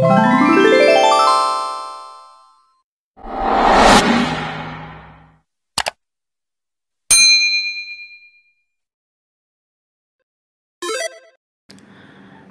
Bye.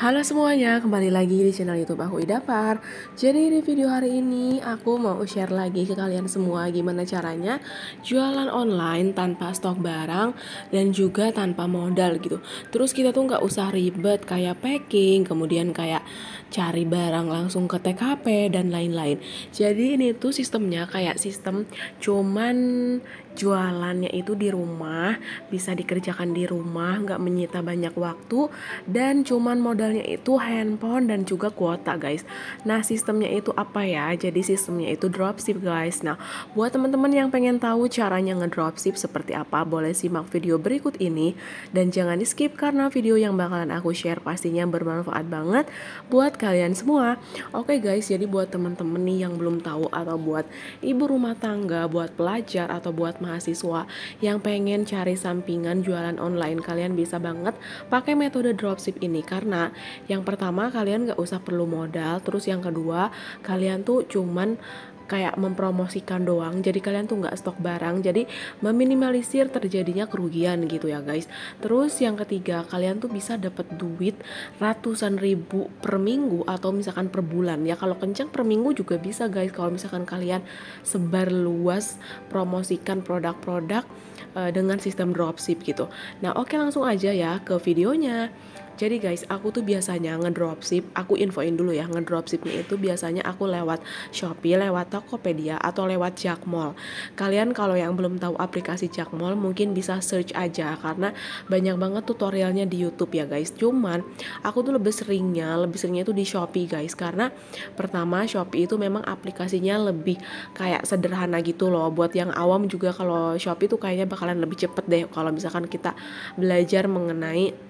Halo semuanya, kembali lagi di channel YouTube aku Idapar. Jadi di video hari ini aku mau share lagi ke kalian semua gimana caranya jualan online tanpa stok barang dan juga tanpa modal gitu. Terus kita tuh nggak usah ribet kayak packing, kemudian kayak cari barang langsung ke TKP dan lain-lain. Jadi ini tuh sistemnya kayak sistem cuman jualannya itu di rumah, bisa dikerjakan di rumah, nggak menyita banyak waktu, dan cuman modalnya itu handphone dan juga kuota guys. Nah sistemnya itu apa ya? Jadi sistemnya itu dropship guys. Nah buat teman-teman yang pengen tahu caranya ngedropship seperti apa, boleh simak video berikut ini dan jangan di skip karena video yang bakalan aku share pastinya bermanfaat banget buat kalian semua. Oke guys, jadi buat teman-teman nih yang belum tahu atau buat ibu rumah tangga, buat pelajar atau buat mahasiswa yang pengen cari sampingan jualan online kalian bisa banget pakai metode dropship ini karena yang pertama kalian gak usah perlu modal terus yang kedua kalian tuh cuman kayak mempromosikan doang jadi kalian tuh nggak stok barang jadi meminimalisir terjadinya kerugian gitu ya guys terus yang ketiga kalian tuh bisa dapat duit ratusan ribu per minggu atau misalkan per bulan ya kalau kenceng per minggu juga bisa guys kalau misalkan kalian sebar luas promosikan produk-produk uh, dengan sistem dropship gitu nah oke langsung aja ya ke videonya jadi guys, aku tuh biasanya ngedropship, aku infoin dulu ya, ngedropshipnya itu biasanya aku lewat Shopee, lewat Tokopedia, atau lewat Jack Mall. Kalian kalau yang belum tahu aplikasi Jack Mall mungkin bisa search aja, karena banyak banget tutorialnya di Youtube ya guys. Cuman, aku tuh lebih seringnya, lebih seringnya itu di Shopee guys, karena pertama Shopee itu memang aplikasinya lebih kayak sederhana gitu loh. Buat yang awam juga kalau Shopee tuh kayaknya bakalan lebih cepet deh kalau misalkan kita belajar mengenai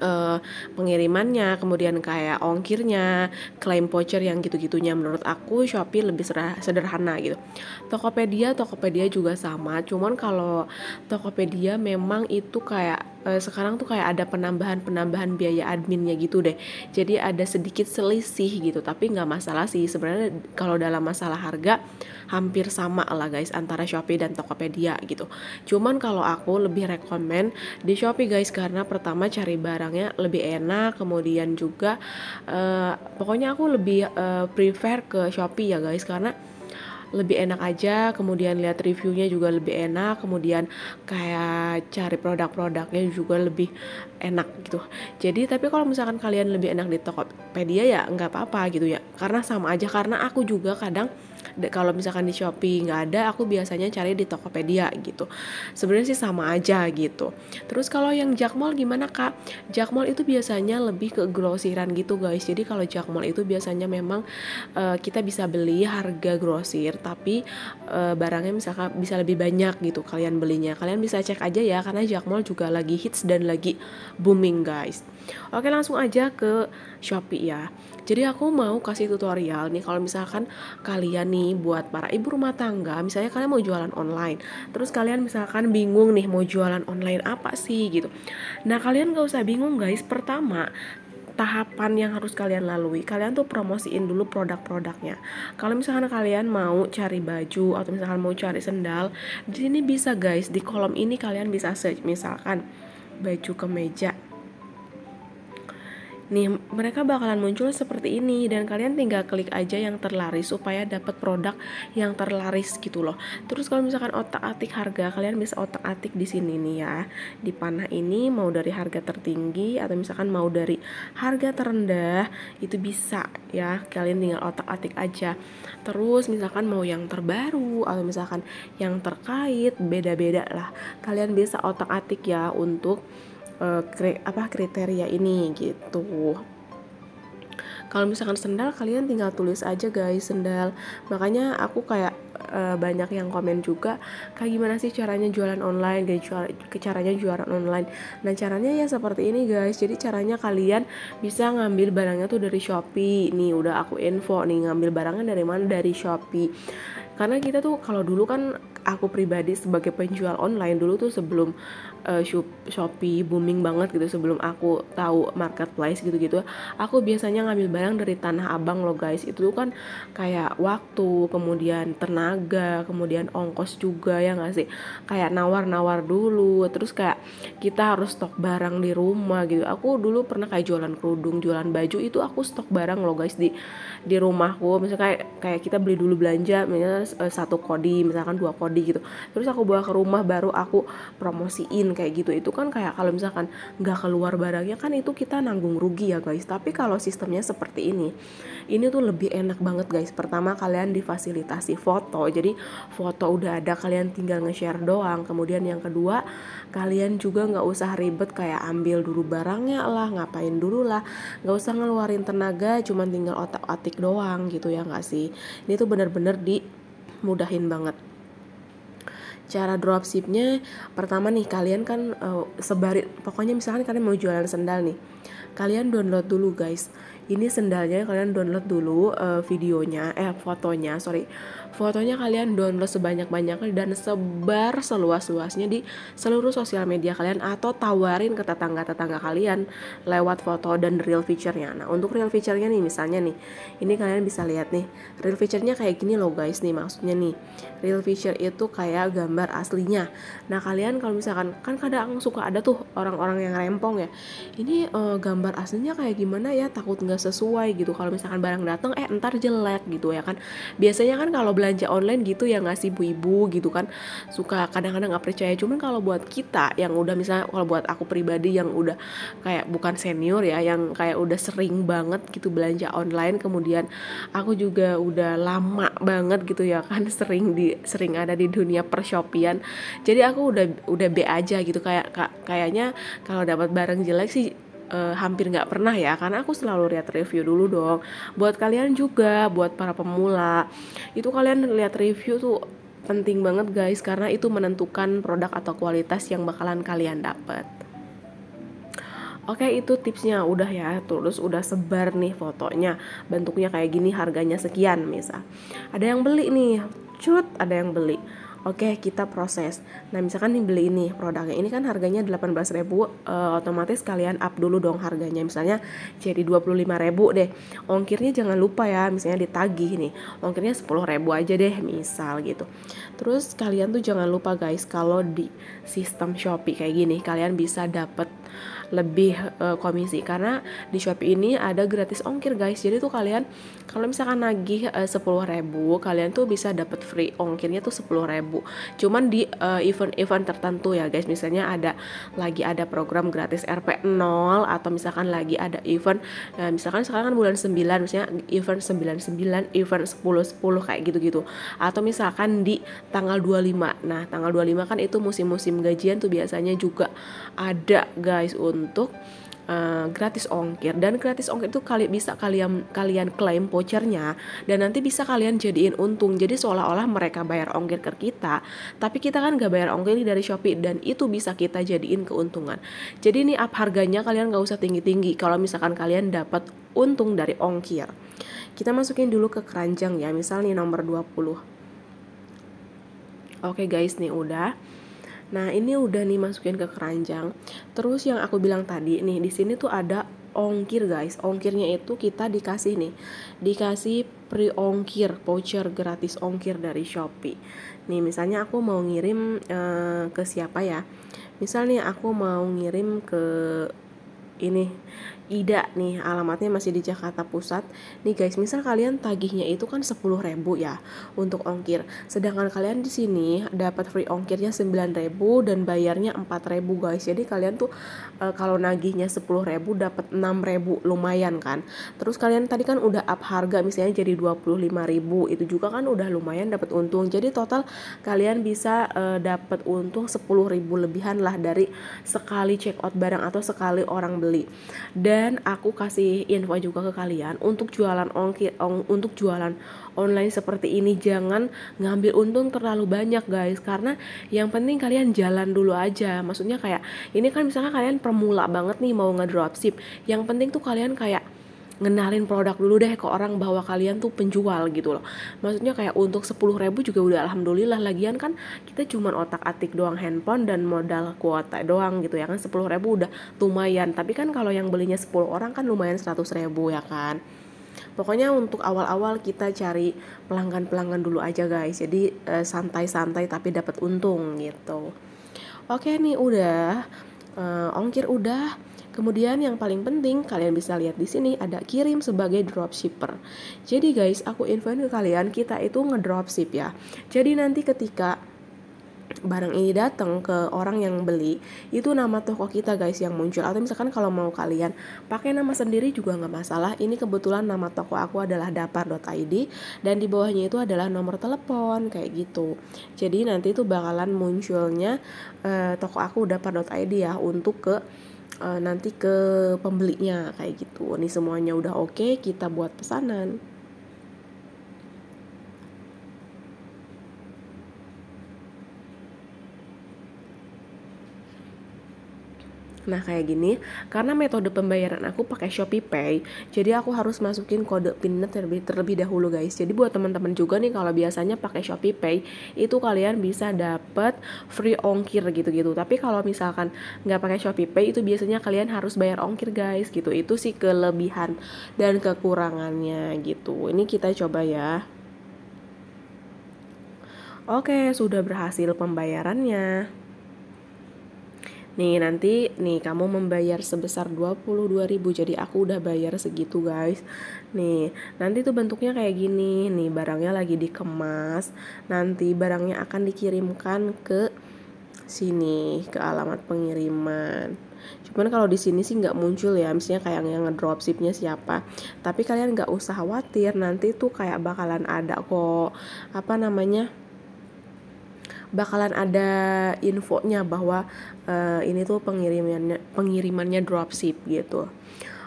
uh, pengirimannya, kemudian kayak ongkirnya, klaim voucher yang gitu-gitunya menurut aku Shopee lebih sederhana gitu. Tokopedia, Tokopedia juga sama, cuman kalau Tokopedia memang itu kayak Eh, sekarang tuh kayak ada penambahan-penambahan biaya adminnya gitu deh. Jadi ada sedikit selisih gitu, tapi nggak masalah sih. Sebenarnya kalau dalam masalah harga hampir sama lah guys antara Shopee dan Tokopedia gitu. Cuman kalau aku lebih rekomen di Shopee guys karena pertama cari barangnya lebih enak, kemudian juga uh, pokoknya aku lebih uh, prefer ke Shopee ya guys karena lebih enak aja kemudian lihat reviewnya juga lebih enak kemudian kayak cari produk-produknya juga lebih enak gitu jadi tapi kalau misalkan kalian lebih enak di Tokopedia ya nggak apa-apa gitu ya karena sama aja karena aku juga kadang kalau misalkan di Shopee nggak ada aku biasanya cari di Tokopedia gitu sebenarnya sih sama aja gitu terus kalau yang Jakmall gimana kak Jakmall itu biasanya lebih ke grosiran gitu guys jadi kalau Jakmall itu biasanya memang uh, kita bisa beli harga grosir tapi uh, barangnya misalkan bisa lebih banyak gitu kalian belinya kalian bisa cek aja ya karena Jakmall juga lagi hits dan lagi booming guys oke langsung aja ke Shopee ya jadi aku mau kasih tutorial nih kalau misalkan kalian nih nih buat para ibu rumah tangga, misalnya kalian mau jualan online, terus kalian misalkan bingung nih mau jualan online apa sih gitu. Nah kalian gak usah bingung guys, pertama tahapan yang harus kalian lalui. Kalian tuh promosiin dulu produk-produknya. Kalau misalkan kalian mau cari baju atau misalkan mau cari sendal, di sini bisa guys, di kolom ini kalian bisa search misalkan baju kemeja Nih, mereka bakalan muncul seperti ini dan kalian tinggal klik aja yang terlaris supaya dapat produk yang terlaris gitu loh. Terus kalau misalkan otak-atik harga, kalian bisa otak-atik di sini nih ya. Di panah ini mau dari harga tertinggi atau misalkan mau dari harga terendah itu bisa ya. Kalian tinggal otak-atik aja. Terus misalkan mau yang terbaru atau misalkan yang terkait beda-beda lah. Kalian bisa otak-atik ya untuk Eh, kri apa kriteria ini gitu kalau misalkan sendal kalian tinggal tulis aja guys sendal makanya aku kayak e, banyak yang komen juga kayak gimana sih caranya jualan online kayak jual, caranya jualan online nah caranya ya seperti ini guys jadi caranya kalian bisa ngambil barangnya tuh dari Shopee nih udah aku info nih ngambil barangnya dari mana dari Shopee karena kita tuh kalau dulu kan aku pribadi sebagai penjual online dulu tuh sebelum uh, Shopee booming banget gitu sebelum aku tahu marketplace gitu-gitu aku biasanya ngambil barang dari Tanah Abang loh guys itu tuh kan kayak waktu kemudian tenaga kemudian ongkos juga ya nggak sih kayak nawar-nawar dulu terus kayak kita harus stok barang di rumah gitu aku dulu pernah kayak jualan kerudung jualan baju itu aku stok barang loh guys di di rumahku misalnya kayak kayak kita beli dulu belanja misalnya eh, satu kodi misalkan dua kodi prodi gitu terus aku bawa ke rumah baru aku promosiin kayak gitu itu kan kayak kalau misalkan nggak keluar barangnya kan itu kita nanggung rugi ya guys tapi kalau sistemnya seperti ini ini tuh lebih enak banget guys pertama kalian difasilitasi foto jadi foto udah ada kalian tinggal nge-share doang kemudian yang kedua kalian juga nggak usah ribet kayak ambil dulu barangnya lah ngapain dulu lah nggak usah ngeluarin tenaga cuman tinggal otak-atik doang gitu ya nggak sih ini tuh bener-bener dimudahin banget cara dropshipnya pertama nih kalian kan uh, sebarin pokoknya misalkan kalian mau jualan sendal nih kalian download dulu guys ini sendalnya kalian download dulu uh, videonya eh fotonya sorry fotonya kalian download sebanyak-banyaknya dan sebar seluas-luasnya di seluruh sosial media kalian atau tawarin ke tetangga-tetangga kalian lewat foto dan real feature-nya nah untuk real feature-nya nih misalnya nih ini kalian bisa lihat nih real feature-nya kayak gini loh guys nih maksudnya nih real feature itu kayak gambar aslinya nah kalian kalau misalkan kan kadang suka ada tuh orang-orang yang rempong ya ini uh, gambar aslinya kayak gimana ya takut nggak sesuai gitu kalau misalkan barang datang eh entar jelek gitu ya kan biasanya kan kalau belanja online gitu ya nggak sih ibu-ibu gitu kan suka kadang-kadang nggak percaya cuman kalau buat kita yang udah misalnya kalau buat aku pribadi yang udah kayak bukan senior ya yang kayak udah sering banget gitu belanja online kemudian aku juga udah lama banget gitu ya kan sering di sering ada di dunia pershopian jadi aku udah udah be aja gitu kayak kayaknya kalau dapat barang jelek sih uh, hampir nggak pernah ya karena aku selalu lihat review dulu dong buat kalian juga buat para pemula itu kalian lihat review tuh penting banget guys karena itu menentukan produk atau kualitas yang bakalan kalian dapat Oke itu tipsnya udah ya terus udah sebar nih fotonya bentuknya kayak gini harganya sekian misal ada yang beli nih cut ada yang beli oke okay, kita proses nah misalkan nih beli ini produknya ini kan harganya 18.000 ribu uh, otomatis kalian up dulu dong harganya misalnya jadi ribu deh ongkirnya jangan lupa ya misalnya ditagih nih ongkirnya ribu aja deh misal gitu terus kalian tuh jangan lupa guys kalau di sistem Shopee kayak gini kalian bisa dapet lebih uh, komisi karena di Shopee ini ada gratis ongkir guys. Jadi tuh kalian kalau misalkan nagih eh, sepuluh ribu kalian tuh bisa dapat free ongkirnya tuh sepuluh ribu cuman di eh, event-event tertentu ya guys misalnya ada lagi ada program gratis RP 0 atau misalkan lagi ada event uh, misalkan sekarang kan bulan 9 misalnya event 99 event 10 10 kayak gitu-gitu atau misalkan di tanggal 25 nah tanggal 25 kan itu musim-musim gajian tuh biasanya juga ada guys guys untuk Uh, gratis ongkir dan gratis ongkir itu kali bisa kalian kalian klaim vouchernya dan nanti bisa kalian jadiin untung jadi seolah-olah mereka bayar ongkir ke kita tapi kita kan gak bayar ongkir dari Shopee dan itu bisa kita jadiin keuntungan jadi ini up harganya kalian gak usah tinggi-tinggi kalau misalkan kalian dapat untung dari ongkir kita masukin dulu ke keranjang ya misalnya nomor 20 oke okay guys nih udah Nah, ini udah nih masukin ke keranjang. Terus yang aku bilang tadi nih, di sini tuh ada ongkir guys ongkirnya itu kita dikasih nih dikasih pre ongkir voucher gratis ongkir dari shopee nih misalnya aku mau ngirim uh, ke siapa ya misalnya aku mau ngirim ke ini Ida nih alamatnya masih di Jakarta Pusat nih guys misal kalian tagihnya itu kan 10.000 ya untuk ongkir sedangkan kalian di sini dapat free ongkirnya 9.000 dan bayarnya 4.000 guys jadi kalian tuh e, kalau nagihnya 10.000 dapat 6.000 lumayan kan terus kalian tadi kan udah up harga misalnya jadi 25.000 itu juga kan udah lumayan dapat untung jadi total kalian bisa e, dapat untung 10.000 lebihan lah dari sekali check out barang atau sekali orang beli dan dan aku kasih info juga ke kalian untuk jualan ongkir on, untuk jualan online seperti ini jangan ngambil untung terlalu banyak guys karena yang penting kalian jalan dulu aja maksudnya kayak ini kan misalnya kalian permula banget nih mau ngedropship yang penting tuh kalian kayak ngenalin produk dulu deh ke orang bahwa kalian tuh penjual gitu loh maksudnya kayak untuk sepuluh ribu juga udah alhamdulillah lagian kan kita cuman otak atik doang handphone dan modal kuota doang gitu ya kan sepuluh ribu udah lumayan tapi kan kalau yang belinya 10 orang kan lumayan seratus ribu ya kan pokoknya untuk awal-awal kita cari pelanggan-pelanggan dulu aja guys jadi eh, santai-santai tapi dapat untung gitu oke nih udah eh, ongkir udah Kemudian yang paling penting kalian bisa lihat di sini ada kirim sebagai dropshipper. Jadi guys, aku infoin ke kalian kita itu ngedropship ya. Jadi nanti ketika barang ini datang ke orang yang beli itu nama toko kita guys yang muncul atau misalkan kalau mau kalian pakai nama sendiri juga nggak masalah ini kebetulan nama toko aku adalah dapar.id dan di bawahnya itu adalah nomor telepon kayak gitu jadi nanti itu bakalan munculnya eh, toko aku dapar.id ya untuk ke uh, nanti ke pembelinya kayak gitu. Ini semuanya udah oke, okay, kita buat pesanan. Nah kayak gini, karena metode pembayaran aku pakai Shopee Pay, jadi aku harus masukin kode PIN terlebih, terlebih dahulu guys. Jadi buat teman-teman juga nih kalau biasanya pakai Shopee Pay, itu kalian bisa dapet free ongkir gitu-gitu. Tapi kalau misalkan nggak pakai Shopee Pay, itu biasanya kalian harus bayar ongkir guys gitu. Itu sih kelebihan dan kekurangannya gitu. Ini kita coba ya. Oke, sudah berhasil pembayarannya. Nih nanti nih kamu membayar sebesar 22.000 jadi aku udah bayar segitu guys. Nih, nanti tuh bentuknya kayak gini. Nih barangnya lagi dikemas. Nanti barangnya akan dikirimkan ke sini ke alamat pengiriman. Cuman kalau di sini sih nggak muncul ya, misalnya kayak yang ngedropshipnya siapa. Tapi kalian nggak usah khawatir, nanti tuh kayak bakalan ada kok apa namanya bakalan ada infonya bahwa uh, ini tuh pengirimannya pengirimannya dropship gitu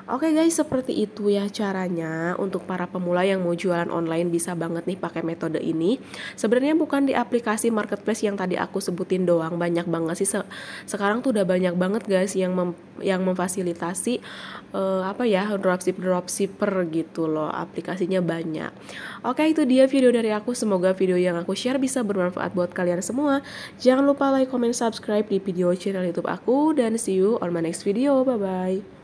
Oke okay guys, seperti itu ya caranya untuk para pemula yang mau jualan online bisa banget nih pakai metode ini. Sebenarnya bukan di aplikasi marketplace yang tadi aku sebutin doang, banyak banget sih sekarang tuh udah banyak banget guys yang mem yang memfasilitasi uh, apa ya dropship dropshipper gitu loh, aplikasinya banyak. Oke, okay, itu dia video dari aku. Semoga video yang aku share bisa bermanfaat buat kalian semua. Jangan lupa like, comment, subscribe di video channel YouTube aku dan see you on my next video. Bye bye.